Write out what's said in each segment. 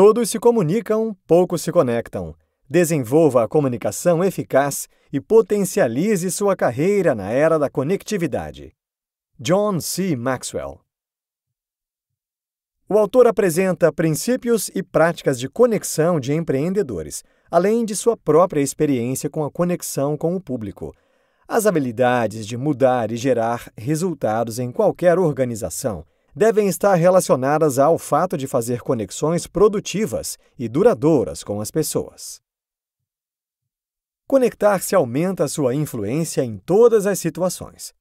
Todos se comunicam, poucos se conectam. Desenvolva a comunicação eficaz e potencialize sua carreira na era da conectividade. John C. Maxwell O autor apresenta princípios e práticas de conexão de empreendedores, além de sua própria experiência com a conexão com o público. As habilidades de mudar e gerar resultados em qualquer organização – devem estar relacionadas ao fato de fazer conexões produtivas e duradouras com as pessoas. Conectar-se aumenta sua influência em todas as situações.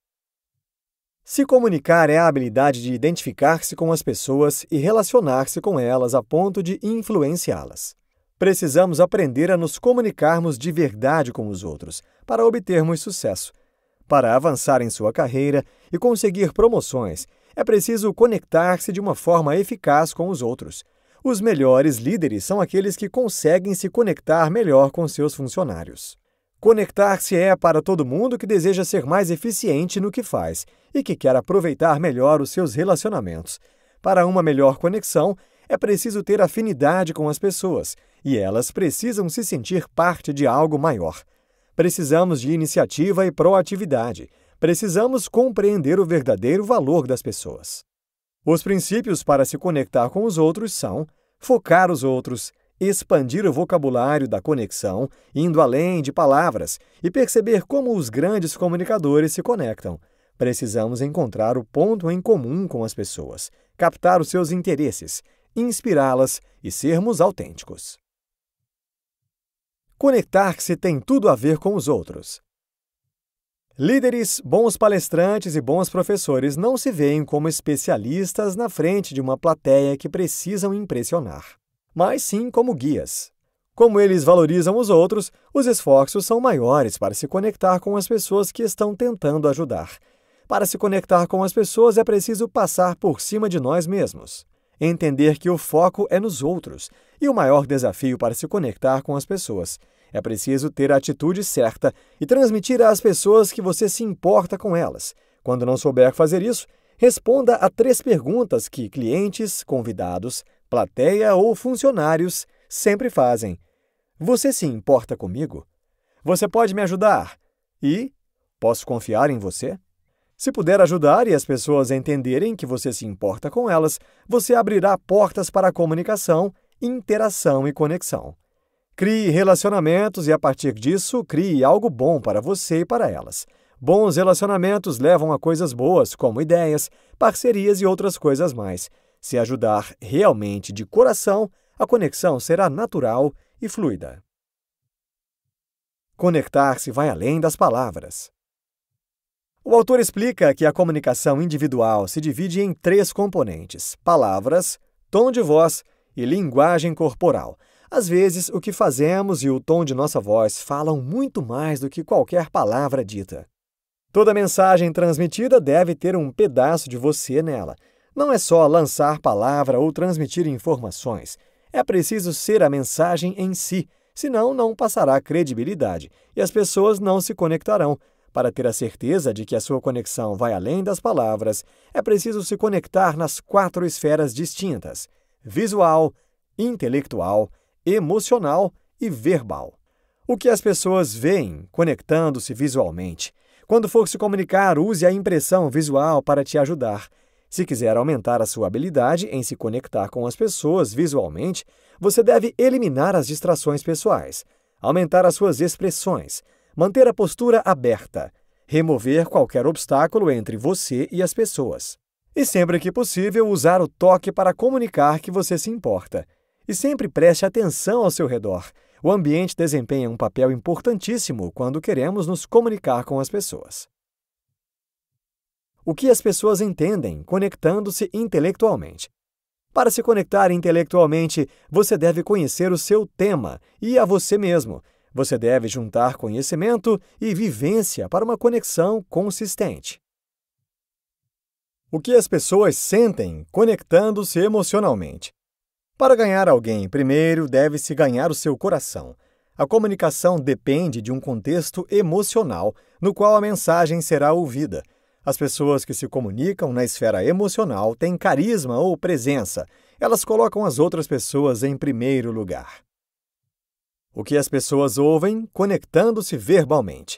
Se comunicar é a habilidade de identificar-se com as pessoas e relacionar-se com elas a ponto de influenciá-las. Precisamos aprender a nos comunicarmos de verdade com os outros para obtermos sucesso, para avançar em sua carreira e conseguir promoções é preciso conectar-se de uma forma eficaz com os outros. Os melhores líderes são aqueles que conseguem se conectar melhor com seus funcionários. Conectar-se é para todo mundo que deseja ser mais eficiente no que faz e que quer aproveitar melhor os seus relacionamentos. Para uma melhor conexão, é preciso ter afinidade com as pessoas e elas precisam se sentir parte de algo maior. Precisamos de iniciativa e proatividade precisamos compreender o verdadeiro valor das pessoas. Os princípios para se conectar com os outros são focar os outros, expandir o vocabulário da conexão, indo além de palavras e perceber como os grandes comunicadores se conectam. Precisamos encontrar o ponto em comum com as pessoas, captar os seus interesses, inspirá-las e sermos autênticos. Conectar-se tem tudo a ver com os outros. Líderes, bons palestrantes e bons professores não se veem como especialistas na frente de uma plateia que precisam impressionar, mas sim como guias. Como eles valorizam os outros, os esforços são maiores para se conectar com as pessoas que estão tentando ajudar. Para se conectar com as pessoas é preciso passar por cima de nós mesmos. Entender que o foco é nos outros e o maior desafio para se conectar com as pessoas é preciso ter a atitude certa e transmitir às pessoas que você se importa com elas. Quando não souber fazer isso, responda a três perguntas que clientes, convidados, plateia ou funcionários sempre fazem. Você se importa comigo? Você pode me ajudar? E posso confiar em você? Se puder ajudar e as pessoas entenderem que você se importa com elas, você abrirá portas para a comunicação, interação e conexão. Crie relacionamentos e, a partir disso, crie algo bom para você e para elas. Bons relacionamentos levam a coisas boas, como ideias, parcerias e outras coisas mais. Se ajudar realmente de coração, a conexão será natural e fluida. Conectar-se vai além das palavras. O autor explica que a comunicação individual se divide em três componentes: palavras, tom de voz e linguagem corporal. Às vezes, o que fazemos e o tom de nossa voz falam muito mais do que qualquer palavra dita. Toda mensagem transmitida deve ter um pedaço de você nela. Não é só lançar palavra ou transmitir informações. É preciso ser a mensagem em si, senão não passará credibilidade e as pessoas não se conectarão. Para ter a certeza de que a sua conexão vai além das palavras, é preciso se conectar nas quatro esferas distintas: visual, intelectual, emocional e verbal. O que as pessoas veem conectando-se visualmente. Quando for se comunicar, use a impressão visual para te ajudar. Se quiser aumentar a sua habilidade em se conectar com as pessoas visualmente, você deve eliminar as distrações pessoais, aumentar as suas expressões, manter a postura aberta, remover qualquer obstáculo entre você e as pessoas. E sempre que possível, usar o toque para comunicar que você se importa. E sempre preste atenção ao seu redor. O ambiente desempenha um papel importantíssimo quando queremos nos comunicar com as pessoas. O que as pessoas entendem conectando-se intelectualmente? Para se conectar intelectualmente, você deve conhecer o seu tema e a você mesmo. Você deve juntar conhecimento e vivência para uma conexão consistente. O que as pessoas sentem conectando-se emocionalmente? Para ganhar alguém, primeiro deve-se ganhar o seu coração. A comunicação depende de um contexto emocional no qual a mensagem será ouvida. As pessoas que se comunicam na esfera emocional têm carisma ou presença. Elas colocam as outras pessoas em primeiro lugar. O que as pessoas ouvem conectando-se verbalmente.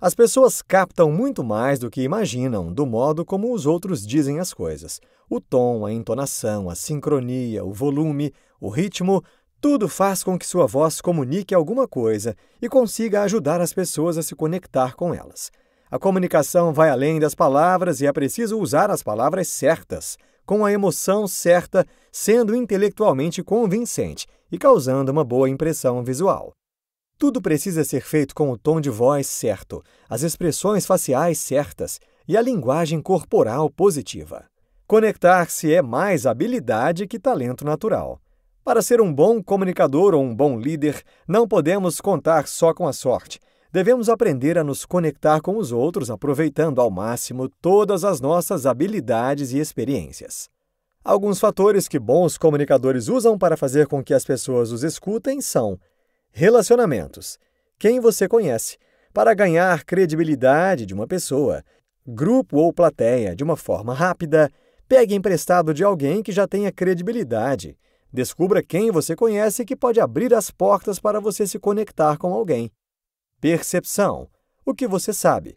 As pessoas captam muito mais do que imaginam do modo como os outros dizem as coisas. O tom, a entonação, a sincronia, o volume, o ritmo, tudo faz com que sua voz comunique alguma coisa e consiga ajudar as pessoas a se conectar com elas. A comunicação vai além das palavras e é preciso usar as palavras certas, com a emoção certa, sendo intelectualmente convincente e causando uma boa impressão visual. Tudo precisa ser feito com o tom de voz certo, as expressões faciais certas e a linguagem corporal positiva. Conectar-se é mais habilidade que talento natural. Para ser um bom comunicador ou um bom líder, não podemos contar só com a sorte. Devemos aprender a nos conectar com os outros, aproveitando ao máximo todas as nossas habilidades e experiências. Alguns fatores que bons comunicadores usam para fazer com que as pessoas os escutem são Relacionamentos. Quem você conhece. Para ganhar credibilidade de uma pessoa, grupo ou plateia de uma forma rápida, pegue emprestado de alguém que já tenha credibilidade. Descubra quem você conhece que pode abrir as portas para você se conectar com alguém. Percepção. O que você sabe.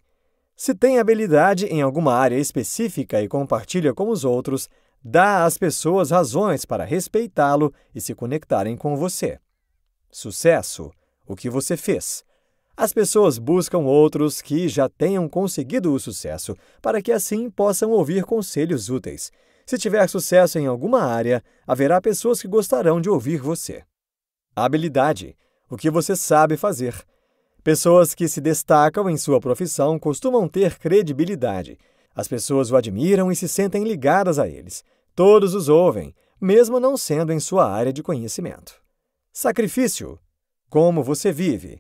Se tem habilidade em alguma área específica e compartilha com os outros, dá às pessoas razões para respeitá-lo e se conectarem com você. Sucesso, o que você fez. As pessoas buscam outros que já tenham conseguido o sucesso, para que assim possam ouvir conselhos úteis. Se tiver sucesso em alguma área, haverá pessoas que gostarão de ouvir você. Habilidade o que você sabe fazer. Pessoas que se destacam em sua profissão costumam ter credibilidade. As pessoas o admiram e se sentem ligadas a eles. Todos os ouvem, mesmo não sendo em sua área de conhecimento. Sacrifício. Como você vive?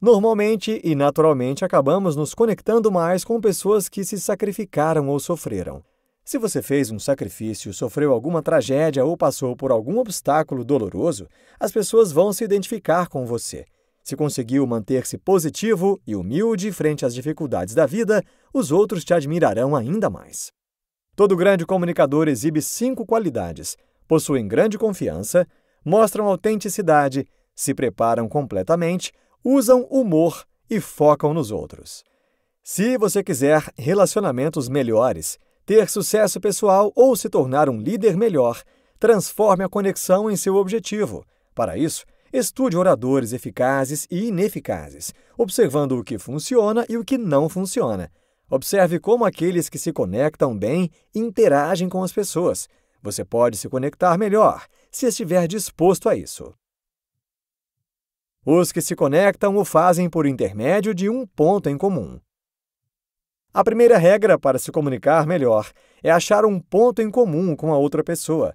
Normalmente e naturalmente acabamos nos conectando mais com pessoas que se sacrificaram ou sofreram. Se você fez um sacrifício, sofreu alguma tragédia ou passou por algum obstáculo doloroso, as pessoas vão se identificar com você. Se conseguiu manter-se positivo e humilde frente às dificuldades da vida, os outros te admirarão ainda mais. Todo grande comunicador exibe cinco qualidades: possuem grande confiança, mostram autenticidade, se preparam completamente, usam humor e focam nos outros. Se você quiser relacionamentos melhores, ter sucesso pessoal ou se tornar um líder melhor, transforme a conexão em seu objetivo. Para isso, estude oradores eficazes e ineficazes, observando o que funciona e o que não funciona. Observe como aqueles que se conectam bem interagem com as pessoas. Você pode se conectar melhor, se estiver disposto a isso. Os que se conectam o fazem por intermédio de um ponto em comum. A primeira regra para se comunicar melhor é achar um ponto em comum com a outra pessoa.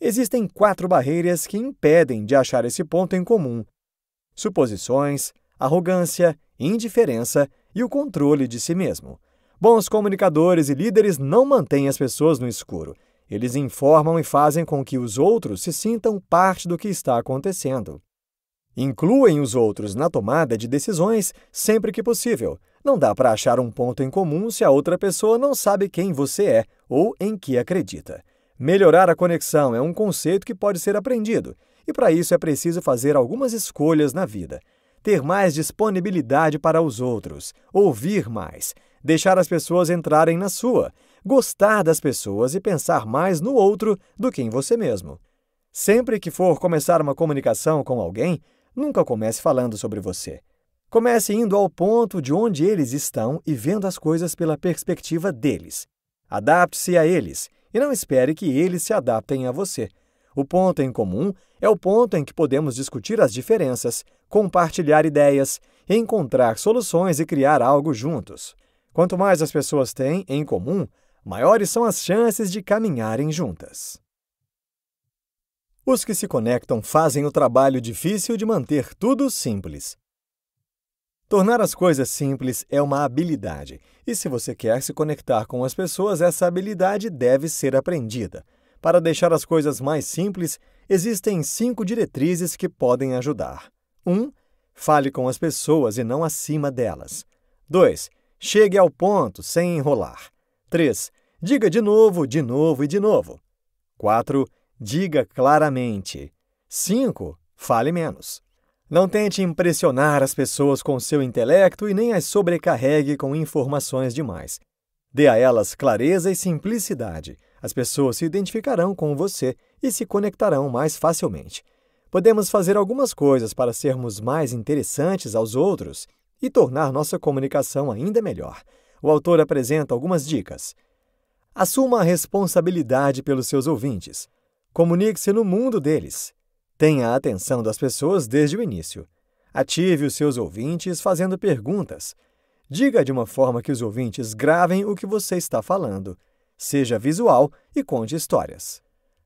Existem quatro barreiras que impedem de achar esse ponto em comum: suposições, arrogância, indiferença e o controle de si mesmo. Bons comunicadores e líderes não mantêm as pessoas no escuro. Eles informam e fazem com que os outros se sintam parte do que está acontecendo. Incluem os outros na tomada de decisões sempre que possível. Não dá para achar um ponto em comum se a outra pessoa não sabe quem você é ou em que acredita. Melhorar a conexão é um conceito que pode ser aprendido, e para isso é preciso fazer algumas escolhas na vida. Ter mais disponibilidade para os outros, ouvir mais, deixar as pessoas entrarem na sua gostar das pessoas e pensar mais no outro do que em você mesmo. Sempre que for começar uma comunicação com alguém, nunca comece falando sobre você. Comece indo ao ponto de onde eles estão e vendo as coisas pela perspectiva deles. Adapte-se a eles e não espere que eles se adaptem a você. O ponto em comum é o ponto em que podemos discutir as diferenças, compartilhar ideias, encontrar soluções e criar algo juntos. Quanto mais as pessoas têm em comum, maiores são as chances de caminharem juntas. Os que se conectam fazem o trabalho difícil de manter tudo simples. Tornar as coisas simples é uma habilidade, e se você quer se conectar com as pessoas, essa habilidade deve ser aprendida. Para deixar as coisas mais simples, existem cinco diretrizes que podem ajudar. 1. Um, fale com as pessoas e não acima delas. 2. Chegue ao ponto, sem enrolar. 3. Diga de novo, de novo e de novo. 4. Diga claramente. 5. Fale menos. Não tente impressionar as pessoas com seu intelecto e nem as sobrecarregue com informações demais. Dê a elas clareza e simplicidade. As pessoas se identificarão com você e se conectarão mais facilmente. Podemos fazer algumas coisas para sermos mais interessantes aos outros e tornar nossa comunicação ainda melhor o autor apresenta algumas dicas. Assuma a responsabilidade pelos seus ouvintes. Comunique-se no mundo deles. Tenha a atenção das pessoas desde o início. Ative os seus ouvintes fazendo perguntas. Diga de uma forma que os ouvintes gravem o que você está falando. Seja visual e conte histórias.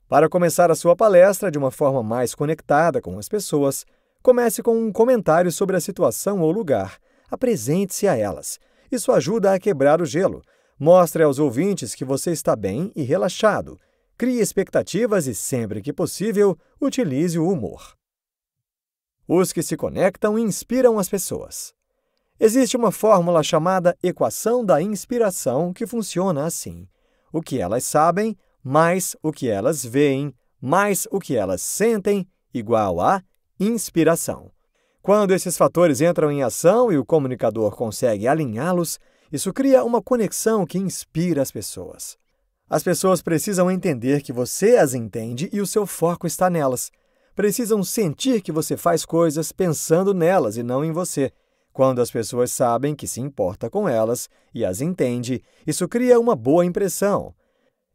Para começar a sua palestra de uma forma mais conectada com as pessoas, comece com um comentário sobre a situação ou lugar. Apresente-se a elas isso ajuda a quebrar o gelo. Mostre aos ouvintes que você está bem e relaxado. Crie expectativas e, sempre que possível, utilize o humor. Os que se conectam inspiram as pessoas. Existe uma fórmula chamada equação da inspiração que funciona assim: o que elas sabem, mais o que elas veem, mais o que elas sentem, igual a inspiração. Quando esses fatores entram em ação e o comunicador consegue alinhá-los, isso cria uma conexão que inspira as pessoas. As pessoas precisam entender que você as entende e o seu foco está nelas. Precisam sentir que você faz coisas pensando nelas e não em você. Quando as pessoas sabem que se importa com elas e as entende, isso cria uma boa impressão.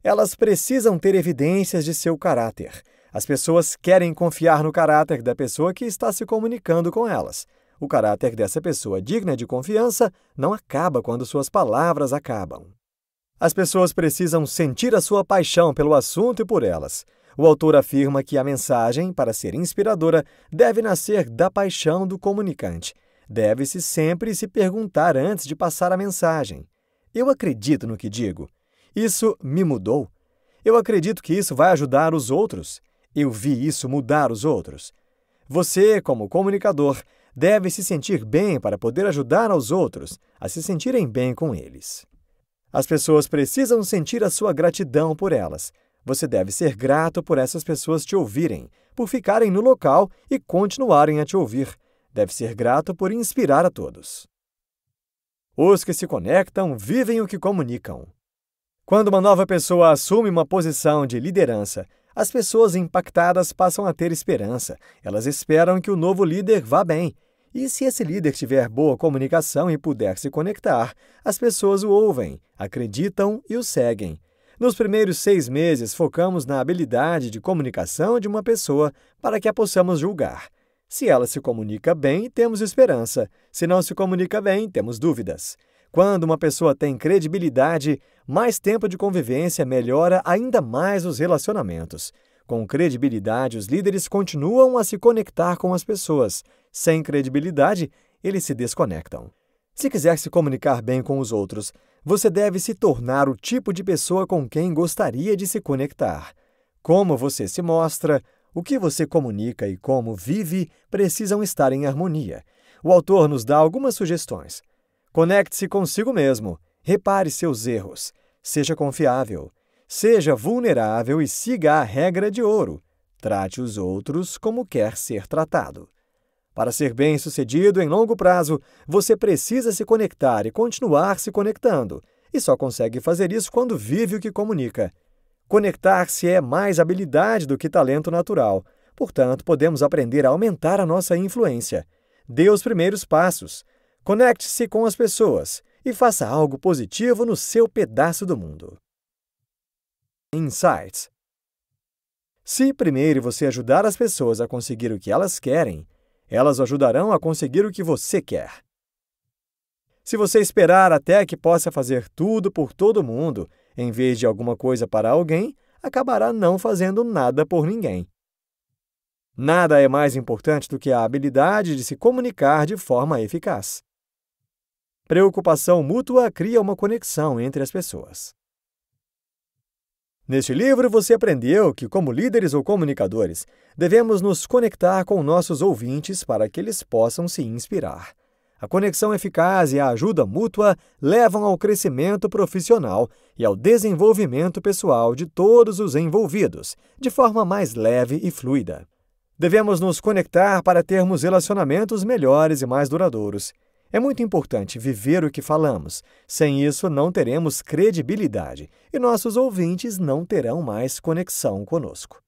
Elas precisam ter evidências de seu caráter, as pessoas querem confiar no caráter da pessoa que está se comunicando com elas. O caráter dessa pessoa digna de confiança não acaba quando suas palavras acabam. As pessoas precisam sentir a sua paixão pelo assunto e por elas. O autor afirma que a mensagem, para ser inspiradora, deve nascer da paixão do comunicante. Deve-se sempre se perguntar antes de passar a mensagem: Eu acredito no que digo? Isso me mudou? Eu acredito que isso vai ajudar os outros? Eu vi isso mudar os outros. Você, como comunicador, deve se sentir bem para poder ajudar aos outros a se sentirem bem com eles. As pessoas precisam sentir a sua gratidão por elas. Você deve ser grato por essas pessoas te ouvirem, por ficarem no local e continuarem a te ouvir. Deve ser grato por inspirar a todos. Os que se conectam vivem o que comunicam. Quando uma nova pessoa assume uma posição de liderança, as pessoas impactadas passam a ter esperança. Elas esperam que o novo líder vá bem. E se esse líder tiver boa comunicação e puder se conectar, as pessoas o ouvem, acreditam e o seguem. Nos primeiros seis meses, focamos na habilidade de comunicação de uma pessoa para que a possamos julgar. Se ela se comunica bem, temos esperança. Se não se comunica bem, temos dúvidas. Quando uma pessoa tem credibilidade, mais tempo de convivência melhora ainda mais os relacionamentos. Com credibilidade, os líderes continuam a se conectar com as pessoas. Sem credibilidade, eles se desconectam. Se quiser se comunicar bem com os outros, você deve se tornar o tipo de pessoa com quem gostaria de se conectar. Como você se mostra, o que você comunica e como vive precisam estar em harmonia. O autor nos dá algumas sugestões. Conecte-se consigo mesmo, repare seus erros, Seja confiável, seja vulnerável e siga a regra de ouro. Trate os outros como quer ser tratado. Para ser bem-sucedido em longo prazo, você precisa se conectar e continuar se conectando, e só consegue fazer isso quando vive o que comunica. Conectar-se é mais habilidade do que talento natural, portanto, podemos aprender a aumentar a nossa influência. Dê os primeiros passos. Conecte-se com as pessoas e faça algo positivo no seu pedaço do mundo. Insights Se primeiro você ajudar as pessoas a conseguir o que elas querem, elas o ajudarão a conseguir o que você quer. Se você esperar até que possa fazer tudo por todo mundo, em vez de alguma coisa para alguém, acabará não fazendo nada por ninguém. Nada é mais importante do que a habilidade de se comunicar de forma eficaz. Preocupação mútua cria uma conexão entre as pessoas. Neste livro, você aprendeu que, como líderes ou comunicadores, devemos nos conectar com nossos ouvintes para que eles possam se inspirar. A conexão eficaz e a ajuda mútua levam ao crescimento profissional e ao desenvolvimento pessoal de todos os envolvidos, de forma mais leve e fluida. Devemos nos conectar para termos relacionamentos melhores e mais duradouros. É muito importante viver o que falamos. Sem isso, não teremos credibilidade e nossos ouvintes não terão mais conexão conosco.